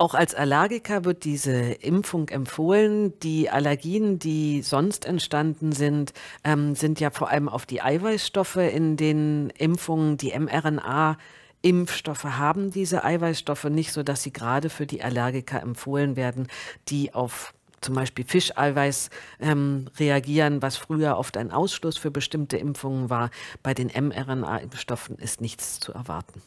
Auch als Allergiker wird diese Impfung empfohlen. Die Allergien, die sonst entstanden sind, ähm, sind ja vor allem auf die Eiweißstoffe in den Impfungen, die mRNA. Impfstoffe haben diese Eiweißstoffe nicht, sodass sie gerade für die Allergiker empfohlen werden, die auf zum Beispiel Fischeiweiß ähm, reagieren, was früher oft ein Ausschluss für bestimmte Impfungen war. Bei den mRNA-Impfstoffen ist nichts zu erwarten.